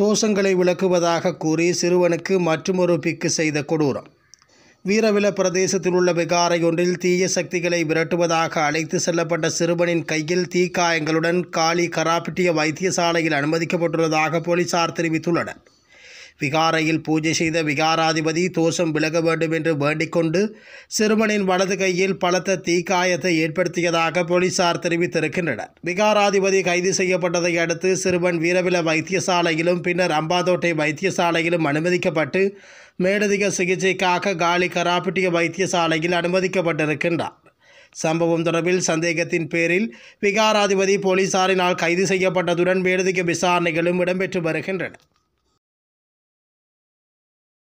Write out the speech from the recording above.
தோஷங்களை விளக்குவதாக கூறி சிறுவனுக்கு மற்றொரு பிக்கு செய்த கொடூரம் வீரவில பிரதேசத்தில் உள்ள விகாரை ஒன்றில் தீய சக்திகளை விரட்டுவதாக அழைத்து செல்லப்பட்ட சிறுவனின் கையில் தீக்காயங்களுடன் காளி கராப்பிட்டிய வைத்தியசாலையில் அனுமதிக்கப்பட்டுள்ளதாக போலீசார் தெரிவித்துள்ளனர் விகாரையில் பூஜை செய்த விகாராதிபதி தோஷம் விலக வேண்டும் என்று வேண்டிக்கொண்டு சிறுவனின் வலது கையில் பலத்த தீக்காயத்தை ஏற்படுத்தியதாக போலீசார் தெரிவித்திருக்கின்றனர் விகாராதிபதி கைது செய்யப்பட்டதை அடுத்து சிறுவன் வீரவில வைத்தியசாலையிலும் பின்னர் அம்பாதோட்டை வைத்தியசாலையிலும் அனுமதிக்கப்பட்டு மேலதிக சிகிச்சைக்காக காலி கராப்பிட்டிய வைத்தியசாலையில் அனுமதிக்கப்பட்டிருக்கின்றார் சம்பவம் தொடர்பில் சந்தேகத்தின் பேரில் விகாராதிபதி போலீசாரினால் கைது செய்யப்பட்டதுடன் மேலதிக விசாரணைகளும் இடம்பெற்று வருகின்றன